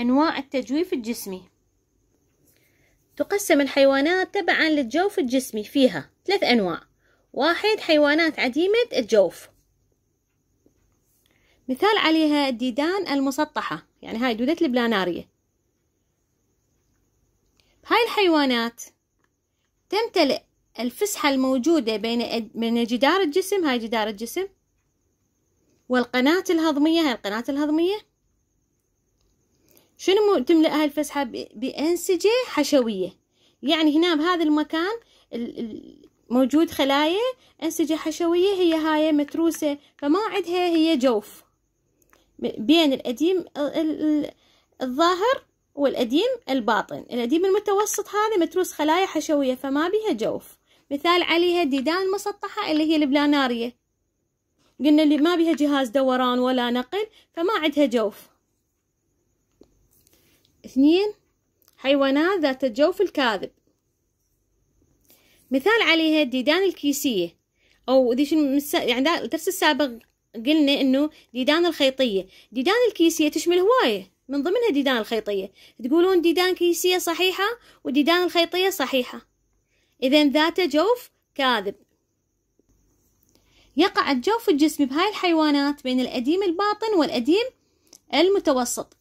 أنواع التجويف الجسمي تقسم الحيوانات تبعا للجوف الجسمي فيها ثلاث أنواع واحد حيوانات عديمة الجوف مثال عليها الديدان المسطحة يعني هاي دودة البلانارية هاي الحيوانات تمتلئ الفسحة الموجودة بين بين جدار الجسم هاي جدار الجسم والقناة الهضمية هاي القناة الهضمية شنو تملأ هاي الفسحة بأنسجة حشوية يعني هنا بهذا المكان موجود خلايا أنسجة حشوية هي هاي متروسة فما عندها هي جوف بين الأديم الظاهر والأديم الباطن الأديم المتوسط هذا متروس خلايا حشوية فما بها جوف مثال عليها الديدان المسطحة اللي هي البلانارية قلنا اللي ما بها جهاز دوران ولا نقل فما عندها جوف اثنين حيوانات ذات الجوف الكاذب مثال عليها الديدان الكيسية أو ديش المس... يعني الدرس السابق قلنا إنه ديدان الخيطية ديدان الكيسية تشمل هواية من ضمنها ديدان الخيطية تقولون ديدان كيسية صحيحة وديدان الخيطية صحيحة إذا ذات جوف كاذب يقع الجوف الجسمي بهاي الحيوانات بين الأديم الباطن والأديم المتوسط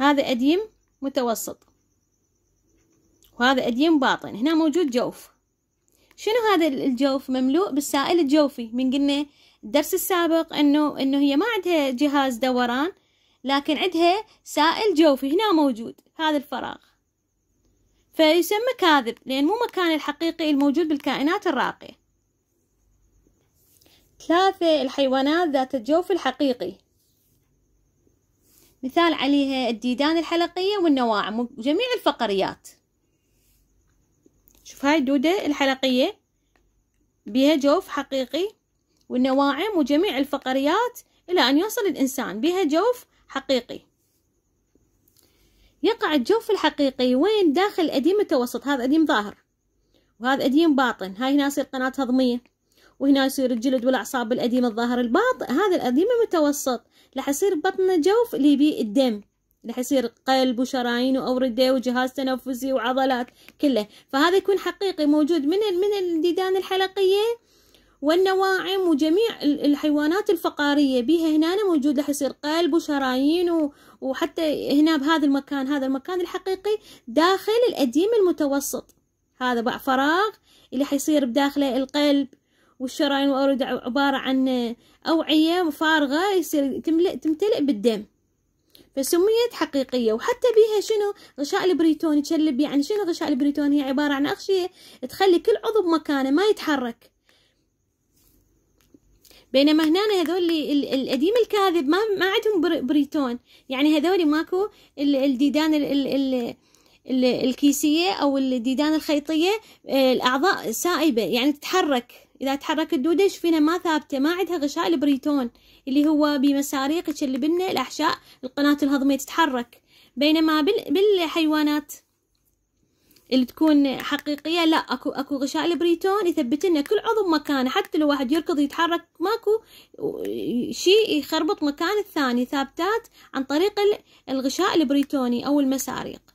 هذا أديم متوسط وهذا أديم باطن هنا موجود جوف شنو هذا الجوف مملوء بالسائل الجوفي من قلنا الدرس السابق انه انه هي ما عندها جهاز دوران لكن عندها سائل جوفي هنا موجود هذا الفراغ فيسمى كاذب لأن مو مكان الحقيقي الموجود بالكائنات الراقية ثلاثة الحيوانات ذات الجوف الحقيقي مثال عليها الديدان الحلقية والنواعم وجميع الفقريات شوف هاي الدودة الحلقية بها جوف حقيقي والنواعم وجميع الفقريات إلى أن يصل الإنسان بها جوف حقيقي يقع الجوف الحقيقي وين داخل أديم متوسط هذا أديم ظاهر وهذا أديم باطن هاي هنا القناة قناة هضمية وهنا يصير الجلد والأعصاب الأديمة الظاهر الباطن هذا الأديمة متوسط راح يصير بطن جوف اللي بيه الدم راح يصير قلب وشرايين وأوردة وجهاز تنفسي وعضلات كله فهذا يكون حقيقي موجود من من الديدان الحلقية والنواعم وجميع الحيوانات الفقارية بها هنا موجود راح يصير قلب وشرايين وحتى هنا بهذا المكان هذا المكان الحقيقي داخل الأديم المتوسط هذا بقى فراغ اللي حيصير بداخله القلب والشرايين والأوردة عبارة عن أوعية فارغة يصير تملئ تمتلئ بالدم فسميت حقيقية وحتى بيها شنو غشاء البريتوني تشلب يعني شنو غشاء البريتوني هي عبارة عن أغشية تخلي كل عضو بمكانه ما يتحرك بينما هنا هذول القديم الكاذب ما ما عندهم بريتون يعني هذول ماكو الديدان ال ال ال الكيسية أو الديدان الخيطية آه، الأعضاء سائبة يعني تتحرك إذا تحركت الدودة شفينا ما ثابتة ما عندها غشاء البريتون اللي هو بمساريق يشلب لنا الأحشاء القناة الهضمية تتحرك بينما بالحيوانات اللي تكون حقيقية لا اكو اكو غشاء البريتون يثبت لنا كل عضو مكانه حتى لو واحد يركض يتحرك ماكو شيء يخربط مكان الثاني ثابتات عن طريق الغشاء البريتوني او المساريق